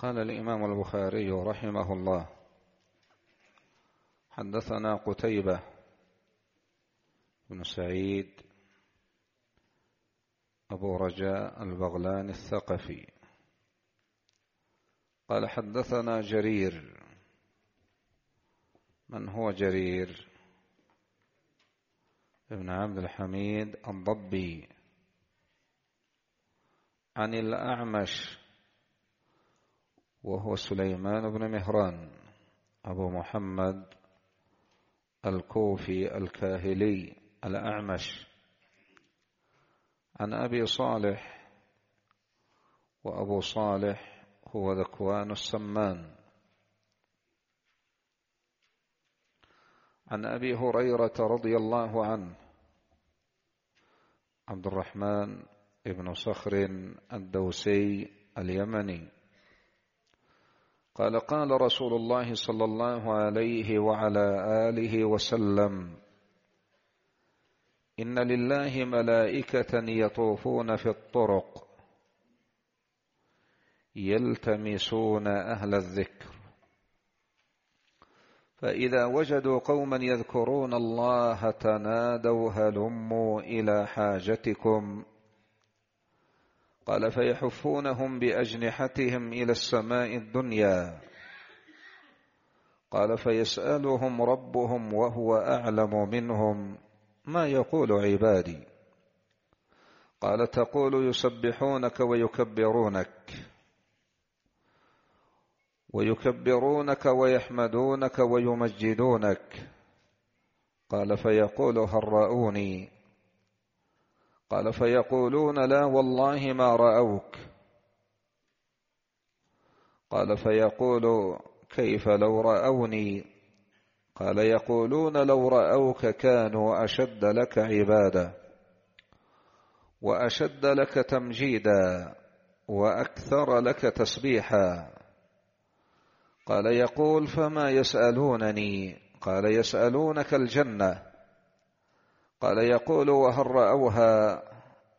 قال الإمام البخاري رحمه الله حدثنا قتيبة بن سعيد أبو رجاء البغلان الثقفي قال حدثنا جرير من هو جرير ابن عبد الحميد الضبي عن الأعمش وهو سليمان بن مهران أبو محمد الكوفي الكاهلي الأعمش عن أبي صالح وأبو صالح هو ذكوان السمان عن أبي هريرة رضي الله عنه عبد الرحمن بن صخر الدوسي اليمني قال قال رسول الله صلى الله عليه وعلى آله وسلم إن لله ملائكة يطوفون في الطرق يلتمسون أهل الذكر فإذا وجدوا قوما يذكرون الله تنادوا هلموا إلى حاجتكم قال فيحفونهم باجنحتهم الى السماء الدنيا قال فيسالهم ربهم وهو اعلم منهم ما يقول عبادي قال تقول يسبحونك ويكبرونك ويكبرونك ويحمدونك ويمجدونك قال فيقول هرؤوني قال فيقولون لا والله ما رأوك قال فيقول كيف لو رأوني قال يقولون لو رأوك كانوا أشد لك عبادة وأشد لك تمجيدا وأكثر لك تسبيحا قال يقول فما يسألونني قال يسألونك الجنة قال يقول وهل رأوها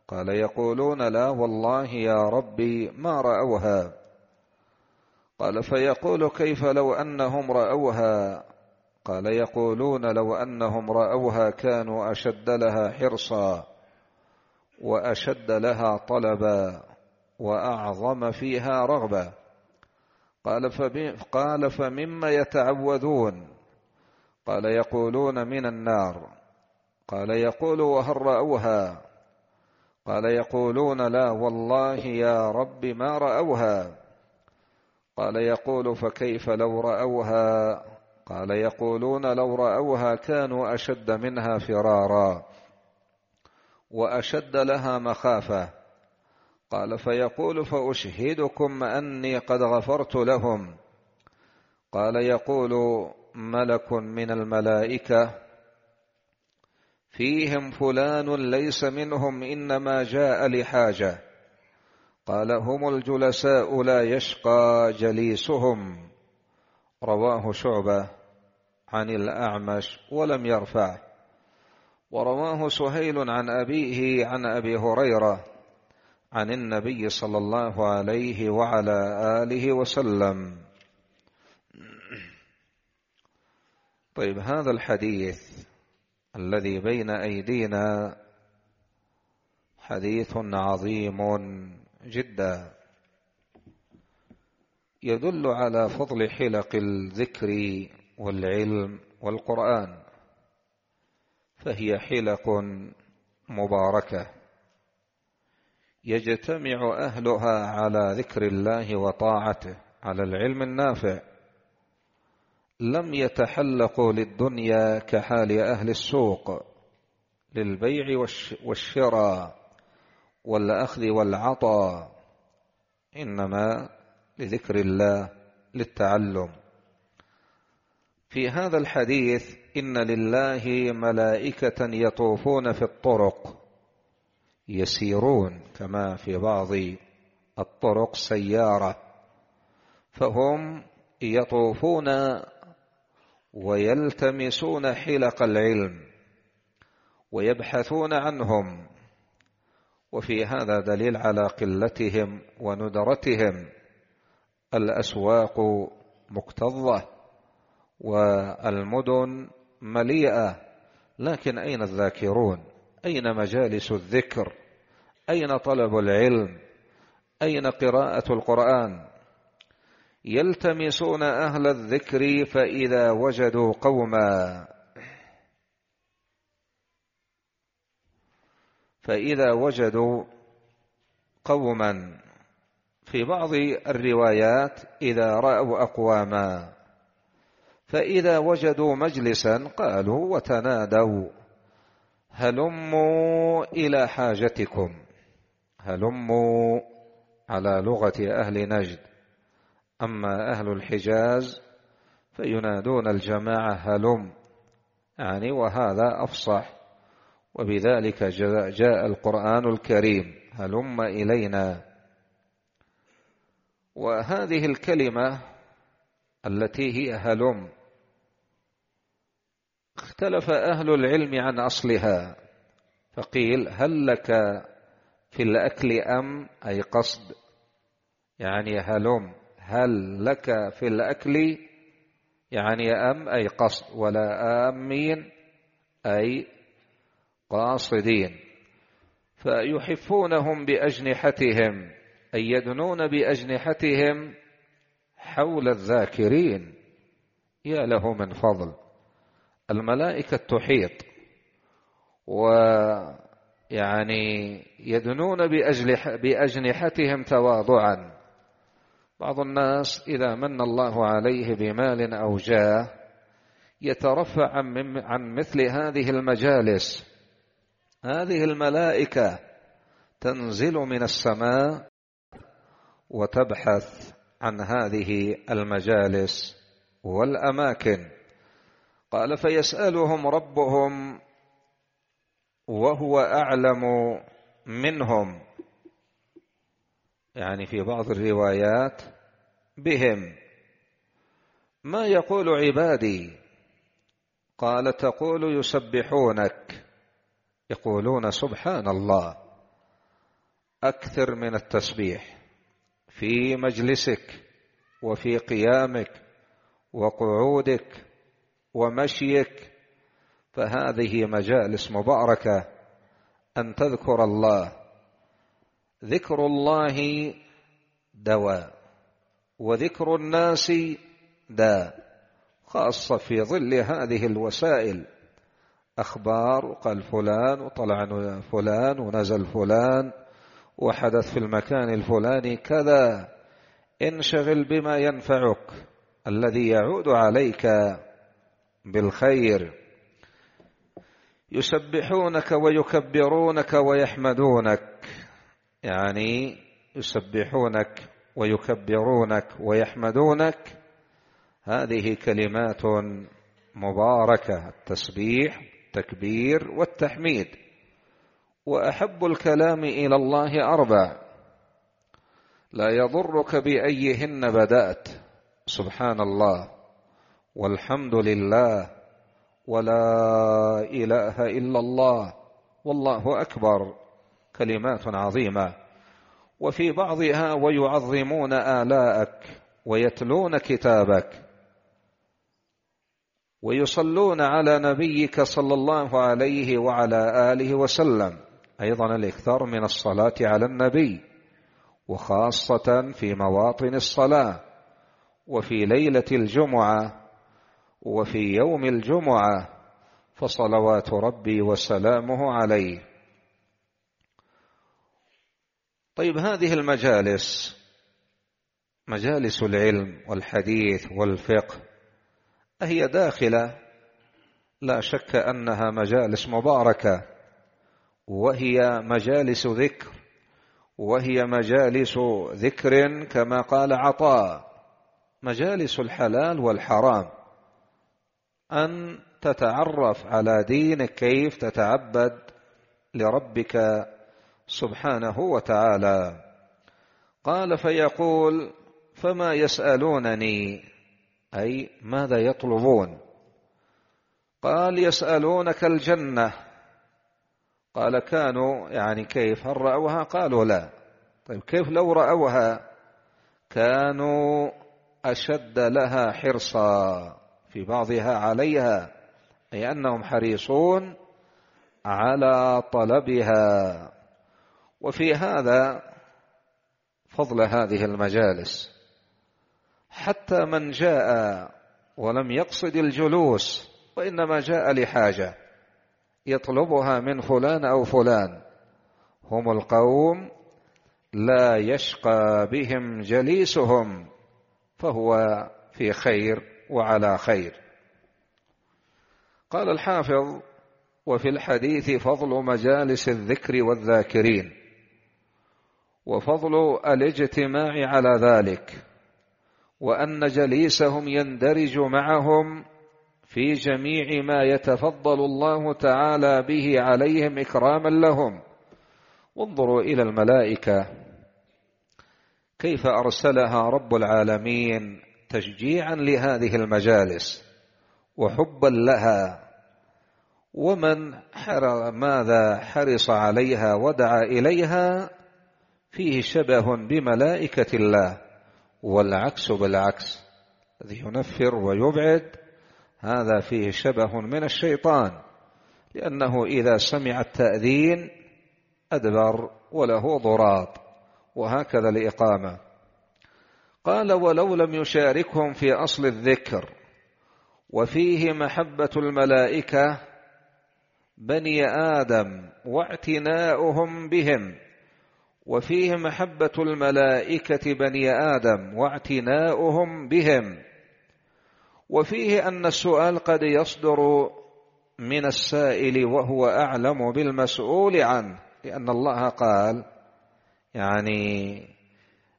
قال يقولون لا والله يا ربي ما رأوها قال فيقول كيف لو أنهم رأوها قال يقولون لو أنهم رأوها كانوا أشد لها حرصا وأشد لها طلبا وأعظم فيها رغبة قال, قال فمما يتعوذون قال يقولون من النار قال يقول وهل رأوها قال يقولون لا والله يا رب ما رأوها قال يقول فكيف لو رأوها قال يقولون لو رأوها كانوا أشد منها فرارا وأشد لها مخافة قال فيقول فأشهدكم أني قد غفرت لهم قال يقول ملك من الملائكة فيهم فلان ليس منهم إنما جاء لحاجة قال هم الجلساء لا يشقى جليسهم رواه شعبة عن الأعمش ولم يرفع ورواه سهيل عن أبيه عن أبي هريرة عن النبي صلى الله عليه وعلى آله وسلم طيب هذا الحديث الذي بين أيدينا حديث عظيم جدا يدل على فضل حلق الذكر والعلم والقرآن فهي حلق مباركة يجتمع أهلها على ذكر الله وطاعته على العلم النافع لم يتحلقوا للدنيا كحال أهل السوق للبيع والشراء والأخذ والعطاء إنما لذكر الله للتعلم في هذا الحديث إن لله ملائكة يطوفون في الطرق يسيرون كما في بعض الطرق سيارة فهم يطوفون ويلتمسون حلق العلم ويبحثون عنهم وفي هذا دليل على قلتهم وندرتهم الاسواق مكتظه والمدن مليئه لكن اين الذاكرون اين مجالس الذكر اين طلب العلم اين قراءه القران يلتمسون أهل الذكر فإذا وجدوا قوما فإذا وجدوا قوما في بعض الروايات إذا رأوا أقواما فإذا وجدوا مجلسا قالوا وتنادوا هلموا إلى حاجتكم هلموا على لغة أهل نجد أما أهل الحجاز فينادون الجماعة هلم يعني وهذا أفصح وبذلك جاء القرآن الكريم هلم إلينا وهذه الكلمة التي هي هلم اختلف أهل العلم عن أصلها فقيل هل لك في الأكل أم أي قصد يعني هلم هل لك في الأكل يعني أم أي قصد ولا آمين أي قاصدين فيحفونهم بأجنحتهم أي يدنون بأجنحتهم حول الذاكرين يا له من فضل الملائكة تحيط ويعني يدنون بأجنحتهم تواضعا بعض الناس إذا من الله عليه بمال أو جاه يترفع عن مثل هذه المجالس هذه الملائكة تنزل من السماء وتبحث عن هذه المجالس والأماكن قال فيسألهم ربهم وهو أعلم منهم يعني في بعض الروايات بهم ما يقول عبادي قال تقول يسبحونك يقولون سبحان الله اكثر من التسبيح في مجلسك وفي قيامك وقعودك ومشيك فهذه مجالس مباركه ان تذكر الله ذكر الله دواء وذكر الناس داء خاصة في ظل هذه الوسائل أخبار قال فلان وطلع فلان ونزل فلان وحدث في المكان الفلاني كذا انشغل بما ينفعك الذي يعود عليك بالخير يسبحونك ويكبرونك ويحمدونك يعني يسبحونك ويكبرونك ويحمدونك هذه كلمات مباركة التسبيح التكبير والتحميد وأحب الكلام إلى الله أربع لا يضرك بأيهن بدأت سبحان الله والحمد لله ولا إله إلا الله والله أكبر كلمات عظيمة وفي بعضها ويعظمون آلاءك ويتلون كتابك ويصلون على نبيك صلى الله عليه وعلى آله وسلم أيضا الإكثار من الصلاة على النبي وخاصة في مواطن الصلاة وفي ليلة الجمعة وفي يوم الجمعة فصلوات ربي وسلامه عليه طيب هذه المجالس مجالس العلم والحديث والفقه أهي داخلة لا شك أنها مجالس مباركة وهي مجالس ذكر وهي مجالس ذكر كما قال عطاء مجالس الحلال والحرام أن تتعرف على دينك كيف تتعبد لربك سبحانه وتعالى قال فيقول فما يسالونني اي ماذا يطلبون قال يسالونك الجنه قال كانوا يعني كيف هل راوها قالوا لا طيب كيف لو راوها كانوا اشد لها حرصا في بعضها عليها اي انهم حريصون على طلبها وفي هذا فضل هذه المجالس حتى من جاء ولم يقصد الجلوس وإنما جاء لحاجة يطلبها من فلان أو فلان هم القوم لا يشقى بهم جليسهم فهو في خير وعلى خير قال الحافظ وفي الحديث فضل مجالس الذكر والذاكرين وفضل الاجتماع على ذلك وأن جليسهم يندرج معهم في جميع ما يتفضل الله تعالى به عليهم إكراما لهم وانظروا إلى الملائكة كيف أرسلها رب العالمين تشجيعا لهذه المجالس وحبا لها ومن حر ماذا حرص عليها ودعا إليها فيه شبه بملائكة الله والعكس بالعكس الذي ينفر ويبعد هذا فيه شبه من الشيطان لأنه إذا سمع التأذين أدبر وله ضراط وهكذا الإقامة قال ولو لم يشاركهم في أصل الذكر وفيه محبة الملائكة بني آدم واعتناؤهم بهم وفيه محبة الملائكة بني آدم واعتناؤهم بهم وفيه أن السؤال قد يصدر من السائل وهو أعلم بالمسؤول عنه لأن الله قال يعني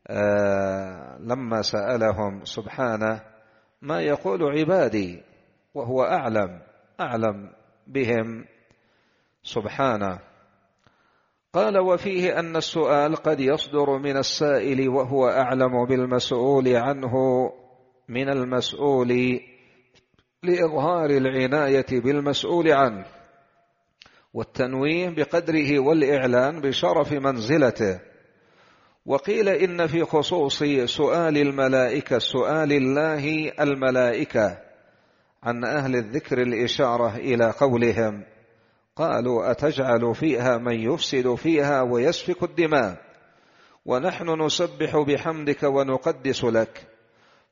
آه لما سألهم سبحانه ما يقول عبادي وهو أعلم أعلم بهم سبحانه قال وفيه أن السؤال قد يصدر من السائل وهو أعلم بالمسؤول عنه من المسؤول لإظهار العناية بالمسؤول عنه والتنويه بقدره والإعلان بشرف منزلته وقيل إن في خصوص سؤال الملائكة سؤال الله الملائكة عن أهل الذكر الإشارة إلى قولهم قالوا أتجعل فيها من يفسد فيها ويسفك الدماء ونحن نسبح بحمدك ونقدس لك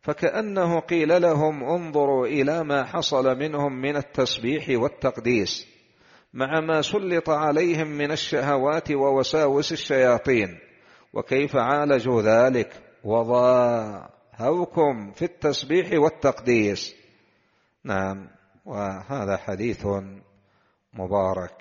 فكأنه قيل لهم انظروا إلى ما حصل منهم من التسبيح والتقديس مع ما سلط عليهم من الشهوات ووساوس الشياطين وكيف عالجوا ذلك وضاهوكم في التسبيح والتقديس نعم وهذا حديث مبارك